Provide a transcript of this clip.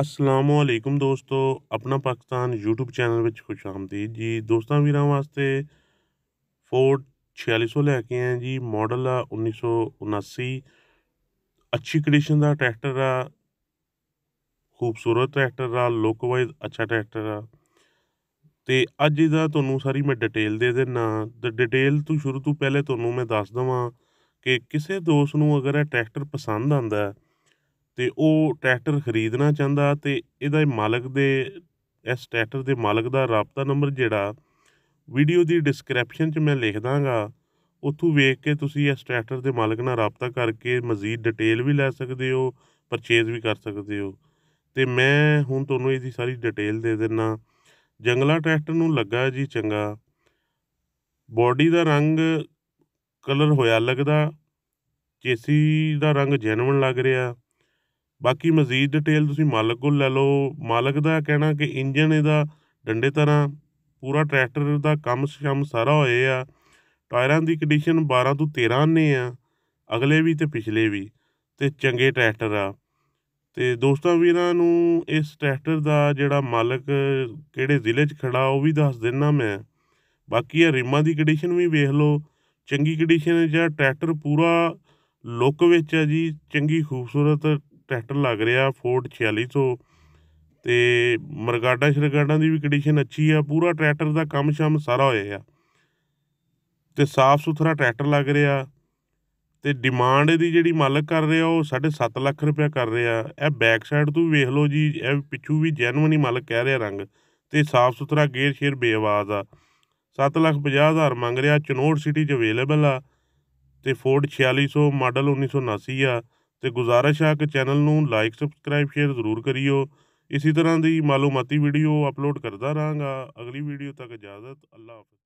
ਅਸਲਾਮੁਅਲੈਕਮ ਦੋਸਤੋ ਆਪਣਾ Pakistan YouTube channel ਵਿੱਚ ਖੁਸ਼ ਆਮਦੀਦ ਜੀ ਦੋਸਤਾਂ ਵੀਰਾਂ ਵਾਸਤੇ ਫੋਰਡ 4600 ਲੈ ਕੇ ਆਏ ਜੀ ਮਾਡਲ ਆ 1979 ਅੱਛੀ ਕੰਡੀਸ਼ਨ ਦਾ ਟਰੈਕਟਰ ਆ ਖੂਬਸੂਰਤ ਟਰੈਕਟਰ ਆ ਲੁੱਕ ਵਾਈਜ਼ ਅੱਛਾ ਟਰੈਕਟਰ ਆ ਤੇ ਅੱਜ ਇਹਦਾ ਤੁਹਾਨੂੰ ਸਾਰੀ ਮੈਂ ਡਿਟੇਲ ਦੇ ਦੇਣਾ ਤੇ ਡਿਟੇਲ ਤੋਂ ਸ਼ੁਰੂ ਤੋਂ ਪਹਿਲੇ ਤੁਹਾਨੂੰ ਮੈਂ ਦੱਸ ਦਵਾਂ ਕਿ ਕਿਸੇ ਦੋਸਤ ਨੂੰ ਅਗਰ ਇਹ ਟਰੈਕਟਰ ਪਸੰਦ ਆਂਦਾ ਹੈ ਤੇ ਉਹ ਟਰੈਕਟਰ ਖਰੀਦਣਾ ਚਾਹੁੰਦਾ ਤੇ ਇਹਦਾ ਮਾਲਕ ਦੇ ਇਸ ਟਰੈਕਟਰ ਦੇ ਮਾਲਕ ਦਾ ਰਾਪਤਾ ਨੰਬਰ ਜਿਹੜਾ ਵੀਡੀਓ ਦੀ ਡਿਸਕ੍ਰਿਪਸ਼ਨ 'ਚ ਮੈਂ ਲਿਖ ਦਾਂਗਾ ਉੱਥੋਂ ਵੇਖ ਕੇ ਤੁਸੀਂ ਇਸ ਟਰੈਕਟਰ ਦੇ ਮਾਲਕ ਨਾਲ ਰਾਪਤਾ ਕਰਕੇ ਮਜ਼ੀਦ ਡਿਟੇਲ ਵੀ ਲੈ ਸਕਦੇ ਹੋ ਪਰਚੇਜ਼ ਵੀ ਕਰ ਸਕਦੇ ਹੋ ਤੇ ਮੈਂ ਹੁਣ ਤੁਹਾਨੂੰ ਇਹਦੀ ਸਾਰੀ ਡਿਟੇਲ ਦੇ ਦਿੰਨਾ ਜੰਗਲਾ ਟਰੈਕਟਰ ਨੂੰ ਲੱਗਾ ਜੀ ਚੰਗਾ ਬਾਡੀ ਦਾ ਰੰਗ ਕਲਰ ਹੋਇਆ ਲੱਗਦਾ ਜੇਸੀ ਦਾ ਰੰਗ ਜੈਨੂਨ ਲੱਗ ਰਿਹਾ ਬਾਕੀ ਮਜ਼ੀਦ ਡਿਟੇਲ ਤੁਸੀਂ ਮਾਲਕ ਕੋਲ ਲੈ ਲਓ ਮਾਲਕ ਦਾ ਕਹਿਣਾ ਕਿ ਇੰਜਨ ਇਹਦਾ ਡੰਡੇ ਤਰ੍ਹਾਂ ਪੂਰਾ ਟਰੈਕਟਰ ਦਾ ਕੰਮ ਸ਼ਮ ਸਾਰਾ ਹੋਏ ਆ ਟਾਇਰਾਂ ਦੀ ਕੰਡੀਸ਼ਨ 12 ਤੋਂ 13 ਨੇ ਆ ਅਗਲੇ ਵੀ ਤੇ ਪਿਛਲੇ ਵੀ ਤੇ ਚੰਗੇ ਟਰੈਕਟਰ ਆ ਤੇ ਦੋਸਤਾਂ ਵੀਰਾਂ ਨੂੰ ਇਸ ਟਰੈਕਟਰ ਦਾ ਜਿਹੜਾ ਮਾਲਕ ਕਿਹੜੇ ਜ਼ਿਲ੍ਹੇ 'ਚ ਖੜਾ ਉਹ ਵੀ ਦੱਸ ਦਿੰਨਾ ਮੈਂ ਬਾਕੀ ਇਹ ਰਿਮਾਂ ਦੀ ਕੰਡੀਸ਼ਨ ਵੀ ਵੇਖ ਲਓ ਚੰਗੀ ਕੰਡੀਸ਼ਨ ਹੈ ਜਿਹੜਾ ਟਰੈਕਟਰ ਪੂਰਾ ਲੁੱਕ ਵਿੱਚ ਹੈ ਜੀ ਚੰਗੀ ਖੂਬਸੂਰਤ ਟਰੈਕਟਰ ਲੱਗ ਰਿਹਾ ਫੋਰਡ 4600 ਤੇ ਮਰਗਾਡਾ ਸ਼ਰਗਾਡਾ ਦੀ ਵੀ ਕੰਡੀਸ਼ਨ ਅੱਛੀ ਆ ਪੂਰਾ ਟਰੈਕਟਰ ਦਾ ਕੰਮ ਸ਼ਮ ਸਾਰਾ ਹੋਇਆ ਆ ਤੇ ਸਾਫ ਸੁਥਰਾ ਟਰੈਕਟਰ ਲੱਗ ਰਿਹਾ ਤੇ ਡਿਮਾਂਡ ਇਹਦੀ ਜਿਹੜੀ ਮਾਲਕ ਕਰ ਰਿਹਾ ਉਹ 7.5 ਲੱਖ ਰੁਪਇਆ ਕਰ ਰਿਹਾ ਇਹ ਬੈਕ ਸਾਈਡ ਤੋਂ ਵੇਖ ਲਓ ਜੀ ਇਹ ਪਿੱਛੂ ਵੀ ਜੈਨੂਇਨ ਹੀ ਮਾਲਕ ਕਹਿ ਰਿਹਾ ਰੰਗ ਤੇ ਸਾਫ ਸੁਥਰਾ ਗੇਅਰ ਸ਼ੇਅਰ ਬੇਆਵਾਜ਼ ਆ 7 ਲੱਖ 50 ਹਜ਼ਾਰ ਮੰਗ ਰਿਹਾ ਚਨੋੜ ਸਿਟੀ 'ਚ ਅਵੇਲੇਬਲ ਆ ਤੇ ਫੋਰਡ 4600 ਮਾਡਲ 1979 ਆ ਤੇ ਗੁਜ਼ਾਰਿਸ਼ ਆ ਕਿ ਚੈਨਲ ਨੂੰ ਲਾਈਕ ਸਬਸਕ੍ਰਾਈਬ ਸ਼ੇਅਰ ਜ਼ਰੂਰ ਕਰਿਓ ਇਸੇ ਤਰ੍ਹਾਂ ਦੀ ਮਾਲੂਮਾਤੀ ਵੀਡੀਓ ਅਪਲੋਡ ਕਰਦਾ ਰਹਾਂਗਾ ਅਗਲੀ ਵੀਡੀਓ ਤੱਕ ਇਜਾਜ਼ਤ ਅੱਲਾ ਹਾਫਿਜ਼